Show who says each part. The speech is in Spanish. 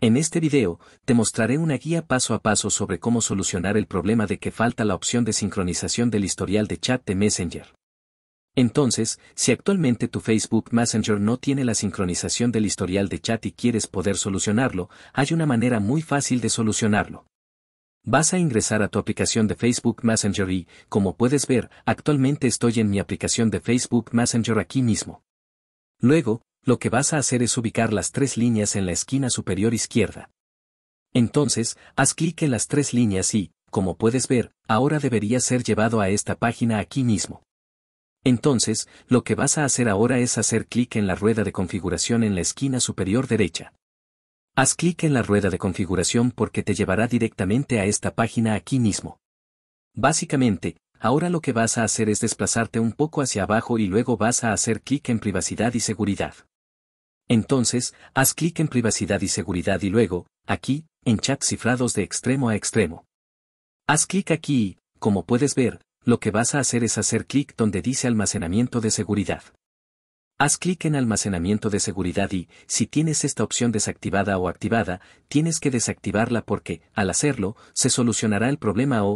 Speaker 1: En este video, te mostraré una guía paso a paso sobre cómo solucionar el problema de que falta la opción de sincronización del historial de chat de Messenger. Entonces, si actualmente tu Facebook Messenger no tiene la sincronización del historial de chat y quieres poder solucionarlo, hay una manera muy fácil de solucionarlo. Vas a ingresar a tu aplicación de Facebook Messenger y, como puedes ver, actualmente estoy en mi aplicación de Facebook Messenger aquí mismo. Luego, lo que vas a hacer es ubicar las tres líneas en la esquina superior izquierda. Entonces, haz clic en las tres líneas y, como puedes ver, ahora debería ser llevado a esta página aquí mismo. Entonces, lo que vas a hacer ahora es hacer clic en la rueda de configuración en la esquina superior derecha. Haz clic en la rueda de configuración porque te llevará directamente a esta página aquí mismo. Básicamente, ahora lo que vas a hacer es desplazarte un poco hacia abajo y luego vas a hacer clic en privacidad y seguridad. Entonces, haz clic en privacidad y seguridad y luego, aquí, en chat cifrados de extremo a extremo. Haz clic aquí y, como puedes ver, lo que vas a hacer es hacer clic donde dice almacenamiento de seguridad. Haz clic en almacenamiento de seguridad y, si tienes esta opción desactivada o activada, tienes que desactivarla porque, al hacerlo, se solucionará el problema o,